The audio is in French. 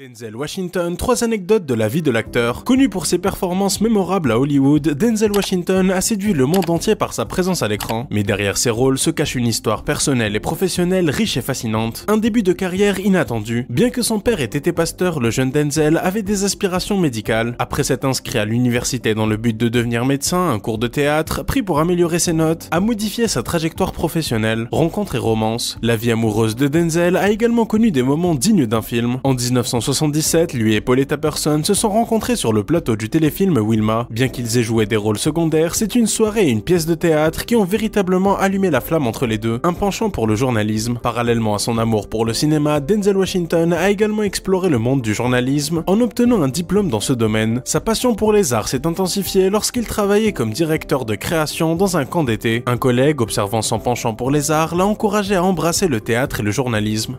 Denzel Washington, trois anecdotes de la vie de l'acteur. Connu pour ses performances mémorables à Hollywood, Denzel Washington a séduit le monde entier par sa présence à l'écran. Mais derrière ses rôles se cache une histoire personnelle et professionnelle riche et fascinante. Un début de carrière inattendu. Bien que son père ait été pasteur, le jeune Denzel avait des aspirations médicales. Après s'être inscrit à l'université dans le but de devenir médecin, un cours de théâtre, pris pour améliorer ses notes, a modifié sa trajectoire professionnelle, Rencontre et romance. La vie amoureuse de Denzel a également connu des moments dignes d'un film. En 1960, 1977, lui et Paulette Apperson se sont rencontrés sur le plateau du téléfilm Wilma. Bien qu'ils aient joué des rôles secondaires, c'est une soirée et une pièce de théâtre qui ont véritablement allumé la flamme entre les deux, un penchant pour le journalisme. Parallèlement à son amour pour le cinéma, Denzel Washington a également exploré le monde du journalisme en obtenant un diplôme dans ce domaine. Sa passion pour les arts s'est intensifiée lorsqu'il travaillait comme directeur de création dans un camp d'été. Un collègue, observant son penchant pour les arts, l'a encouragé à embrasser le théâtre et le journalisme.